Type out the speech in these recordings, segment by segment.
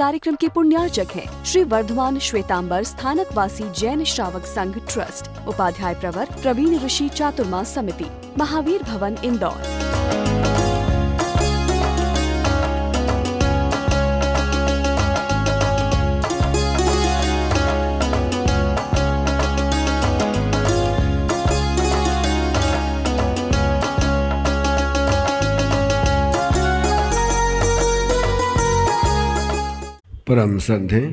कार्यक्रम के पुण्यार्चक हैं श्री वर्धमान श्वेतांबर स्थानक वासी जैन श्रावक संघ ट्रस्ट उपाध्याय प्रवर प्रवीण ऋषि चातुर्मा समिति महावीर भवन इंदौर परम संत हैं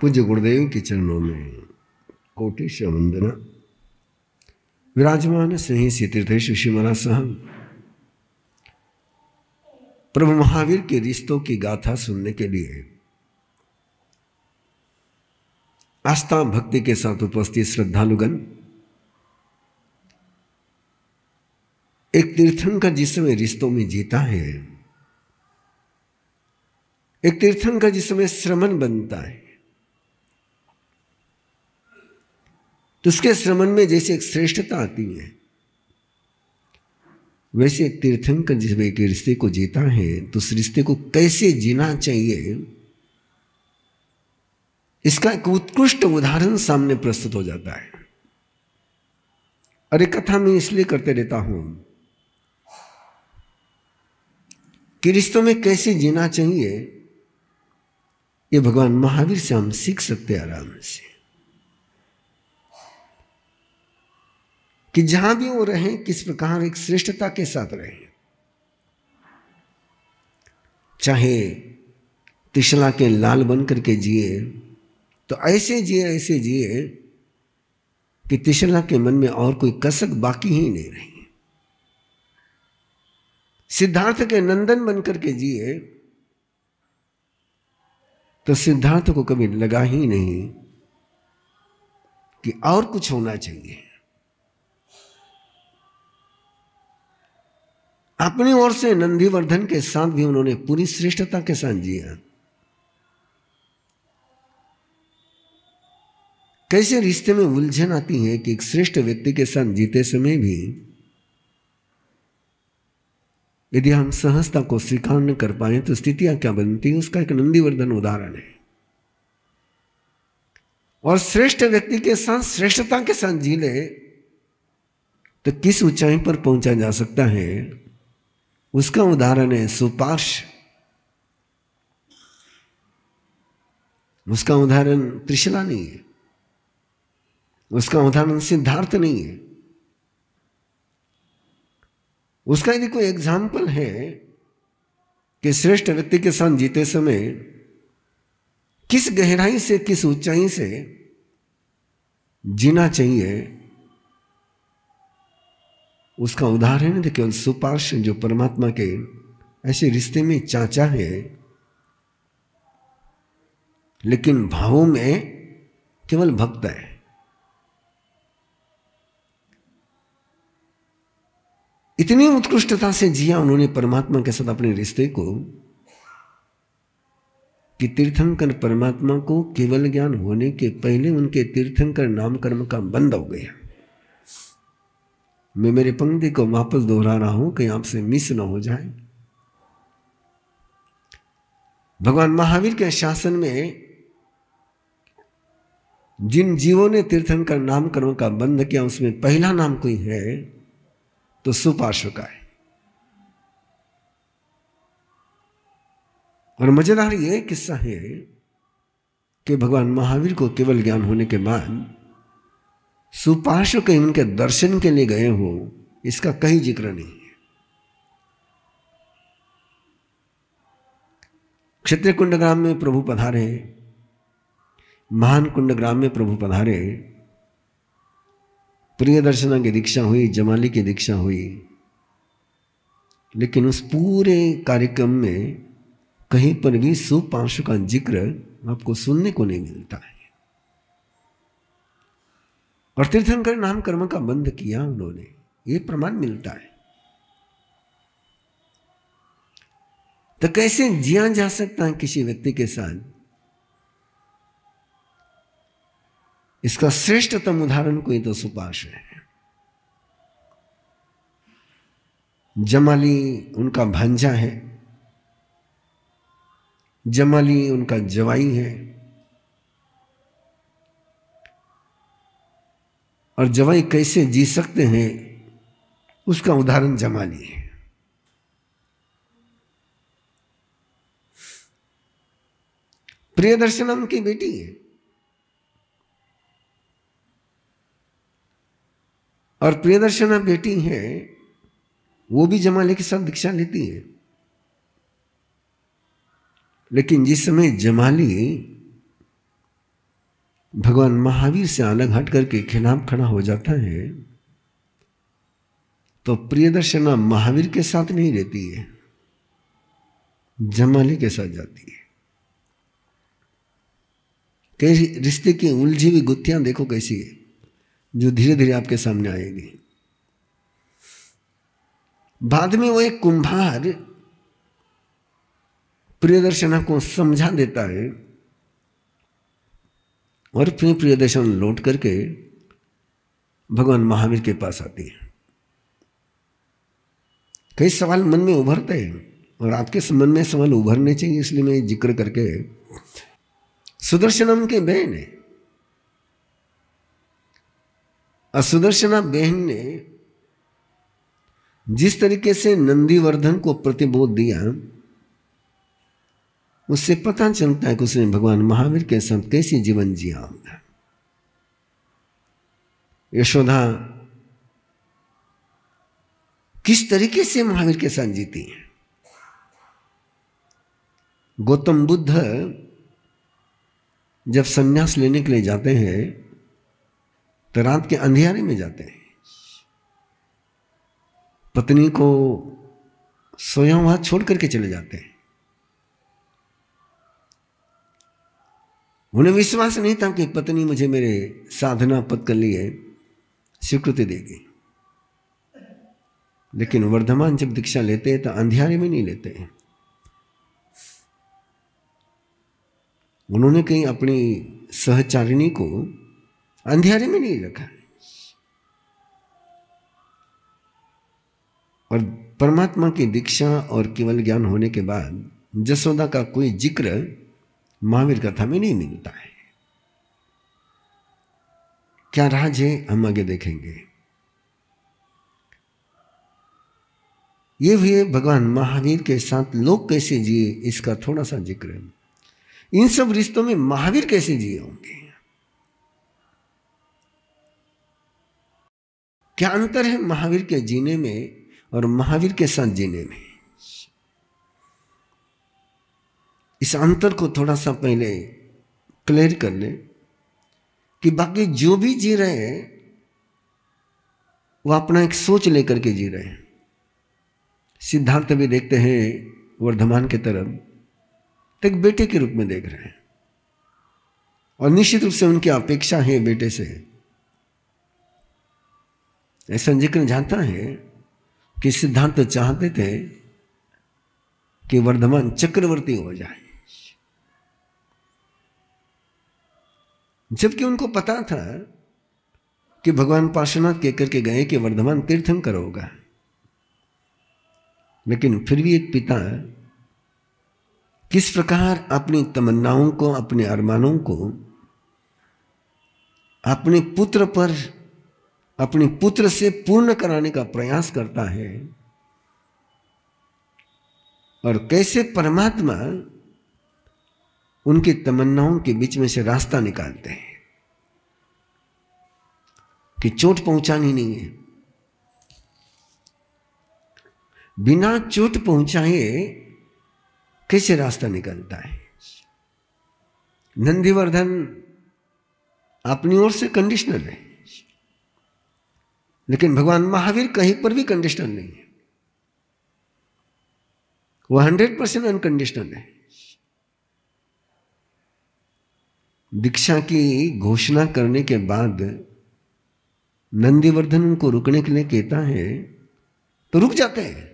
पूज्य गुरुदेव के चरणों में कोटिश वंदना विराजमान स्नेही से तीर्थेश ऋषि महाराज साहब प्रभु महावीर के रिश्तों की गाथा सुनने के लिए आस्था भक्ति के साथ उपस्थित श्रद्धालुगण एक तीर्थंकर जिस समय रिश्तों में जीता है एक तीर्थन का जिस समय श्रमण बनता है तो उसके श्रमण में जैसे एक श्रेष्ठता आती है वैसे एक तीर्थंकर जिसमें एक रिश्ते को जीता है तो उस रिश्ते को कैसे जीना चाहिए इसका एक उत्कृष्ट उदाहरण सामने प्रस्तुत हो जाता है अरे कथा मैं इसलिए करते रहता हूं कि रिश्तों में कैसे जीना चाहिए ये भगवान महावीर से हम सीख सकते आराम से कि जहां भी वो रहें किस प्रकार एक श्रेष्ठता के साथ रहें चाहे तिशला के लाल बन करके जिए तो ऐसे जिए ऐसे जिए कि तिशला के मन में और कोई कसक बाकी ही नहीं रही सिद्धार्थ के नंदन बनकर के जिए तो सिद्धार्थ को कभी लगा ही नहीं कि और कुछ होना चाहिए अपनी ओर से नंदीवर्धन के साथ भी उन्होंने पूरी श्रेष्ठता के साथ जिया कैसे रिश्ते में उलझन आती है कि एक श्रेष्ठ व्यक्ति के साथ जीते समय भी यदि हम सहजता को स्वीकार न कर पाए तो स्थितियां क्या बनती है उसका एक नंदीवर्धन उदाहरण है और श्रेष्ठ व्यक्ति के साथ श्रेष्ठता के साथ जी ले तो किस ऊंचाई पर पहुंचा जा सकता है उसका उदाहरण है सुपार्श उसका उदाहरण त्रिशला नहीं है उसका उदाहरण सिद्धार्थ नहीं है उसका यदि कोई एग्जाम्पल है कि श्रेष्ठ व्यक्ति के साथ जीते समय किस गहराई से किस ऊंचाई से जीना चाहिए उसका उदाहरण है केवल सुपार्श जो परमात्मा के ऐसे रिश्ते में चाचा है लेकिन भावों में केवल भक्त है इतनी उत्कृष्टता से जिया उन्होंने परमात्मा के साथ अपने रिश्ते को कि तीर्थंकर परमात्मा को केवल ज्ञान होने के पहले उनके तीर्थंकर नाम कर्म का बंद हो गया मैं मेरे पंक्ति को वापस दोहरा रहा हूं कहीं आपसे मिस ना हो जाए भगवान महावीर के शासन में जिन जीवों ने तीर्थंकर नाम कर्म का बंद किया उसमें पहला नाम कोई है तो सुपार्श्व का है और मजेदार ये किस्सा है कि भगवान महावीर को केवल ज्ञान होने के बाद सुपार्श्व कहीं उनके दर्शन के लिए गए हो इसका कहीं जिक्र नहीं है क्षेत्रीय कुंड ग्राम में प्रभु पधारे महान कुंड ग्राम में प्रभु पधारे प्रिय दर्शना की दीक्षा हुई जमाली की दीक्षा हुई लेकिन उस पूरे कार्यक्रम में कहीं पर भी सुपांशु का जिक्र आपको सुनने को नहीं मिलता है और तीर्थंकर नाम कर्म का बंद किया उन्होंने ये प्रमाण मिलता है तो कैसे जिया जा सकता है किसी व्यक्ति के साथ इसका श्रेष्ठतम उदाहरण कोई तो सुपाश है जमाली उनका भांजा है जमाली उनका जवाई है और जवाई कैसे जी सकते हैं उसका उदाहरण जमाली है प्रियदर्शनम की बेटी है और प्रियदर्शना बेटी हैं वो भी जमाले के साथ दीक्षा लेती है लेकिन जिस समय जमाली भगवान महावीर से अलग हट करके खिलाफ खड़ा हो जाता है तो प्रियदर्शना महावीर के साथ नहीं रहती है जमाली के साथ जाती है कई रिश्ते की उलझी हुई गुत्थियां देखो कैसी है जो धीरे धीरे आपके सामने आएगी बाद में वो एक कुंभार प्रियदर्शन को समझा देता है और फिर प्रियदर्शन लौट करके भगवान महावीर के पास आती है कई सवाल मन में उभरते हैं और आपके मन में सवाल उभरने चाहिए इसलिए मैं जिक्र करके सुदर्शनम के बहन है और सुदर्शना बहन ने जिस तरीके से नंदीवर्धन को प्रतिबोध दिया उससे पता चलता है कि उसने भगवान महावीर के साथ कैसे जीवन जिया होगा यशोधा किस तरीके से महावीर के साथ जीती है गौतम बुद्ध जब संन्यास लेने के लिए जाते हैं तो रात के अंधेरे में जाते हैं पत्नी को सोया वहां छोड़ करके चले जाते हैं उन्हें विश्वास नहीं था कि पत्नी मुझे मेरे साधना पद के लिए स्वीकृति देगी लेकिन वर्धमान जब दीक्षा लेते हैं तो अंधेरे में नहीं लेते हैं उन्होंने कहीं अपनी सहचारिणी को अंधेरे में नहीं रखा और परमात्मा की दीक्षा और केवल ज्ञान होने के बाद जसोदा का कोई जिक्र महावीर कथा में नहीं मिलता है क्या राज है हम आगे देखेंगे ये हुए भगवान महावीर के साथ लोग कैसे जिए इसका थोड़ा सा जिक्र इन सब रिश्तों में महावीर कैसे जिए होंगे क्या अंतर है महावीर के जीने में और महावीर के साथ जीने में इस अंतर को थोड़ा सा पहले क्लियर कर ले कि बाकी जो भी जी रहे हैं वो अपना एक सोच लेकर के जी रहे हैं सिद्धांत भी देखते हैं वर्धमान के तरफ तो एक बेटे के रूप में देख रहे हैं और निश्चित रूप से उनकी अपेक्षा है बेटे से है ऐसा जिक्र जानता है कि सिद्धांत चाहते थे कि वर्धमान चक्रवर्ती हो जाए जबकि उनको पता था कि भगवान पार्श्वनाथ के करके गए कि वर्धमान तीर्थंकर होगा लेकिन फिर भी एक पिता किस प्रकार अपनी तमन्नाओं को अपने अरमानों को अपने पुत्र पर अपने पुत्र से पूर्ण कराने का प्रयास करता है और कैसे परमात्मा उनकी तमन्नाओं के बीच में से रास्ता निकालते हैं कि चोट पहुंचानी नहीं है बिना चोट पहुंचाए कैसे रास्ता निकलता है नंदीवर्धन अपनी ओर से कंडीशनर है लेकिन भगवान महावीर कहीं पर भी कंडीशनल नहीं है वो हंड्रेड परसेंट अनकंडीशनल है दीक्षा की घोषणा करने के बाद नंदीवर्धन उनको रुकने के लिए कहता है तो रुक जाते हैं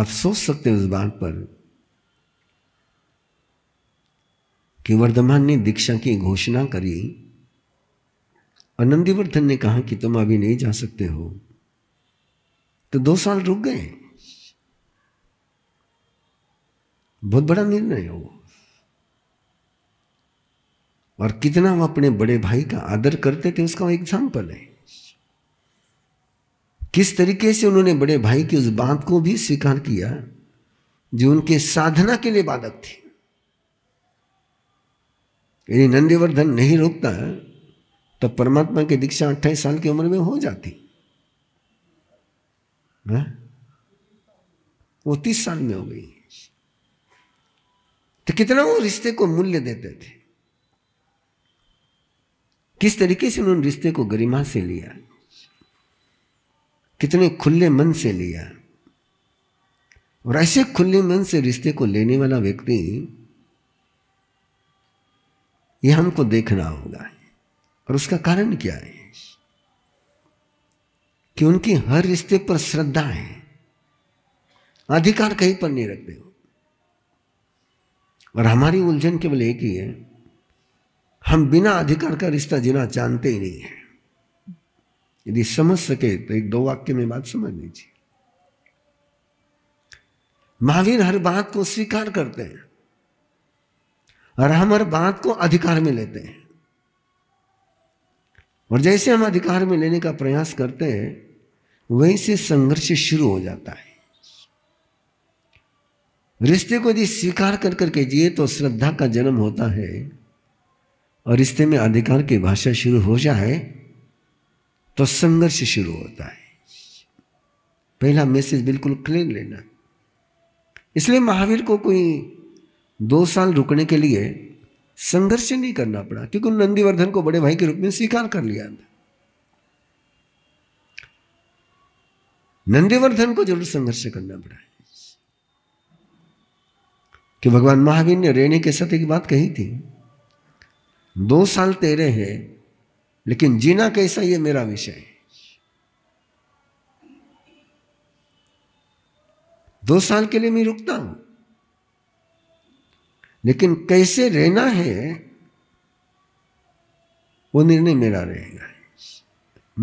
आप सोच सकते हैं उस बात पर कि वर्धमान ने दीक्षा की घोषणा करी नंदीवर्धन ने कहा कि तुम अभी नहीं जा सकते हो तो दो साल रुक गए बहुत बड़ा निर्णय हो और कितना वो अपने बड़े भाई का आदर करते थे उसका एग्जाम्पल है किस तरीके से उन्होंने बड़े भाई की उस बात को भी स्वीकार किया जो उनके साधना के लिए बाधक थी यदि नंदीवर्धन नहीं रोकता तो परमात्मा की दीक्षा अट्ठाईस साल की उम्र में हो जाती है वो तीस साल में हो गई तो कितना वो रिश्ते को मूल्य देते थे किस तरीके से उन्होंने रिश्ते को गरिमा से लिया कितने खुले मन से लिया और ऐसे खुले मन से रिश्ते को लेने वाला व्यक्ति ये हमको देखना होगा और उसका कारण क्या है कि उनकी हर रिश्ते पर श्रद्धा है अधिकार कहीं पर नहीं रखते हो और हमारी उलझन केवल एक ही है हम बिना अधिकार का रिश्ता जीना जानते ही नहीं है यदि समझ सके तो एक दो वाक्य में बात समझ लीजिए महावीर हर बात को स्वीकार करते हैं और हम हर बात को अधिकार में लेते हैं और जैसे हम अधिकार में लेने का प्रयास करते हैं वहीं से संघर्ष शुरू हो जाता है रिश्ते को यदि स्वीकार कर करके जिए तो श्रद्धा का जन्म होता है और रिश्ते में अधिकार की भाषा शुरू हो जाए तो संघर्ष शुरू होता है पहला मैसेज बिल्कुल क्लियर लेना इसलिए महावीर को कोई दो साल रुकने के लिए संघर्ष नहीं करना पड़ा क्योंकि उन नंदीवर्धन को बड़े भाई के रूप में स्वीकार कर लिया नंदीवर्धन को जरूर संघर्ष करना पड़ा कि भगवान महावीर ने रेणी के साथ एक बात कही थी दो साल तेरे हैं लेकिन जीना कैसा ये मेरा विषय है दो साल के लिए मैं रुकता हूं लेकिन कैसे रहना है वो निर्णय मेरा रहेगा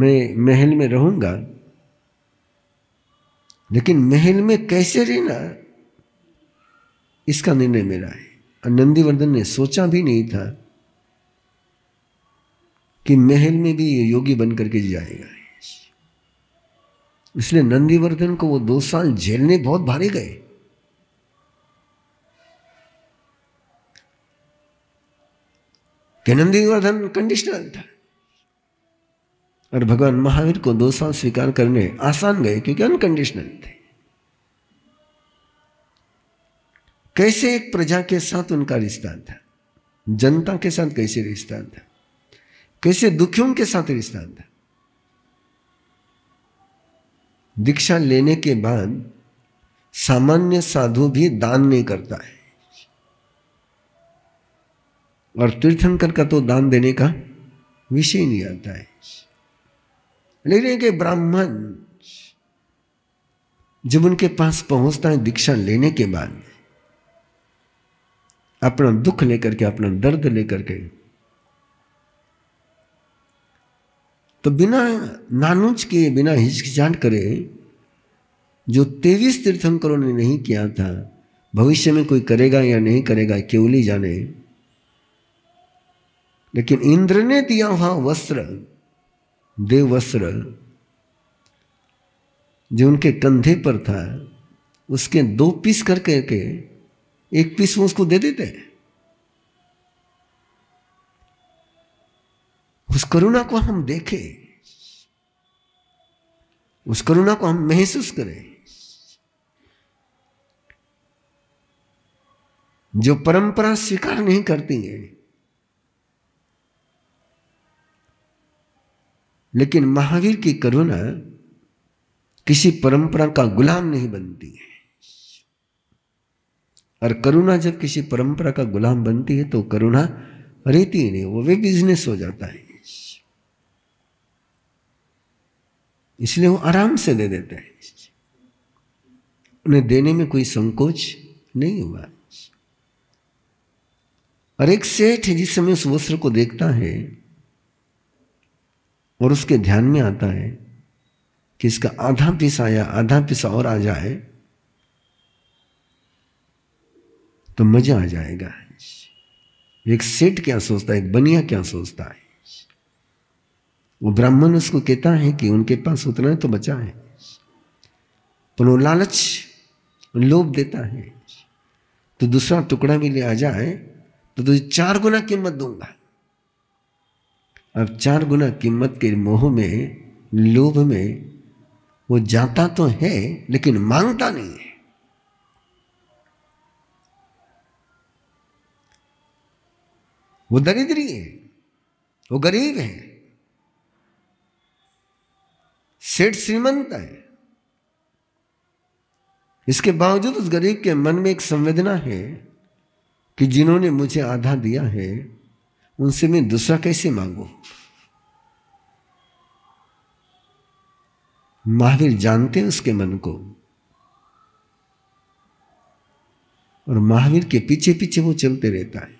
मैं महल में रहूंगा लेकिन महल में कैसे रहना इसका निर्णय मेरा है और नंदीवर्धन ने सोचा भी नहीं था कि महल में भी योगी बन करके जाएगा इसलिए नंदीवर्धन को वो दो साल जेल में बहुत भारे गए कि नंदीवर्धन कंडीशनल था और भगवान महावीर को दो साल स्वीकार करने आसान गए क्योंकि अनकंडीशनल थे कैसे एक प्रजा के साथ उनका रिश्ता था जनता के साथ कैसे रिश्ता था कैसे दुखियों के साथ रिश्ता था दीक्षा लेने के बाद सामान्य साधु भी दान नहीं करता है और तीर्थंकर का तो दान देने का विषय नहीं आता है लेकिन एक ब्राह्मण जब उनके पास पहुंचता है दीक्षा लेने के बाद अपना दुख लेकर के अपना दर्द लेकर के तो बिना नानुच के बिना हिचकिचाट करे जो तेवीस तीर्थंकरों ने नहीं किया था भविष्य में कोई करेगा या नहीं करेगा केवली जाने लेकिन इंद्र ने दिया वहां वस्त्र देव वस्त्र जो उनके कंधे पर था उसके दो पीस कर करके एक पीस वो उसको दे देते हैं उस करुणा को हम देखें उस करुणा को हम महसूस करें जो परंपरा स्वीकार नहीं करती है लेकिन महावीर की करुणा किसी परंपरा का गुलाम नहीं बनती है और करुणा जब किसी परंपरा का गुलाम बनती है तो करुणा रहती ही नहीं वो वे बिजनेस हो जाता है इसलिए वो आराम से दे देते हैं उन्हें देने में कोई संकोच नहीं हुआ और एक सेठ जिस समय उस वस्त्र को देखता है और उसके ध्यान में आता है कि इसका आधा पिसा या आधा पिसा और आ जाए तो मजा आ जाएगा एक सेठ क्या सोचता है एक बनिया क्या सोचता है वो ब्राह्मण उसको कहता है कि उनके पास उतना तो बचा है पर वो लालच लोभ देता है तो दूसरा टुकड़ा भी ले आ जाए तो तुझे चार गुना कीमत दूंगा अब चार गुना कीमत के मोह में लोभ में वो जाता तो है लेकिन मांगता नहीं है वो दरिद्री है वो गरीब है सेठ श्रीमंत है इसके बावजूद उस गरीब के मन में एक संवेदना है कि जिन्होंने मुझे आधा दिया है उनसे मैं दूसरा कैसे मांगू महावीर जानते हैं उसके मन को और महावीर के पीछे पीछे वो चलते रहता है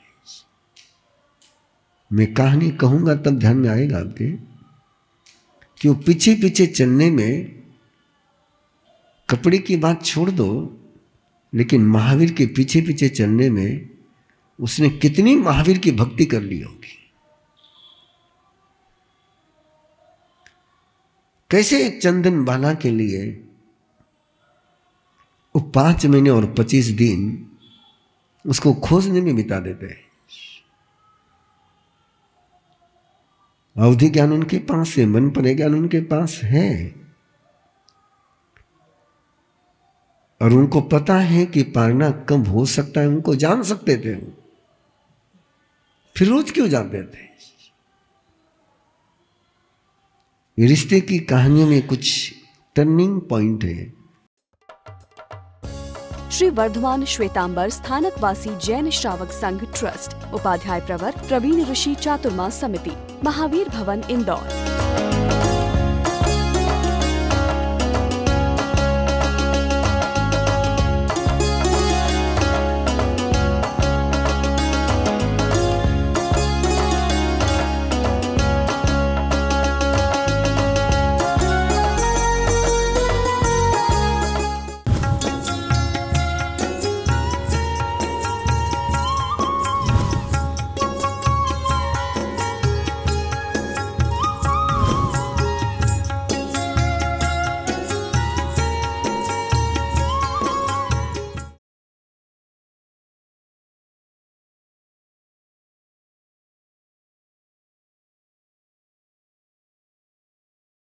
मैं कहानी कहूंगा तब ध्यान में आएगा आपके कि वो पीछे पीछे चलने में कपड़े की बात छोड़ दो लेकिन महावीर के पीछे पीछे चलने में उसने कितनी महावीर की भक्ति कर ली होगी कैसे चंदन बाला के लिए वो पांच महीने और पच्चीस दिन उसको खोजने में बिता देते हैं अवधि ज्ञान उनके पास है मन पर ज्ञान उनके पास है और उनको पता है कि पारना कब हो सकता है उनको जान सकते थे वो फिर रोज क्यों जाते थे रिश्ते की कहानियों में कुछ टर्निंग पॉइंट है श्री वर्धमान श्वेतांबर वासी जैन श्रावक संघ ट्रस्ट उपाध्याय प्रवर प्रवीण ऋषि चातुर्मा समिति महावीर भवन इंदौर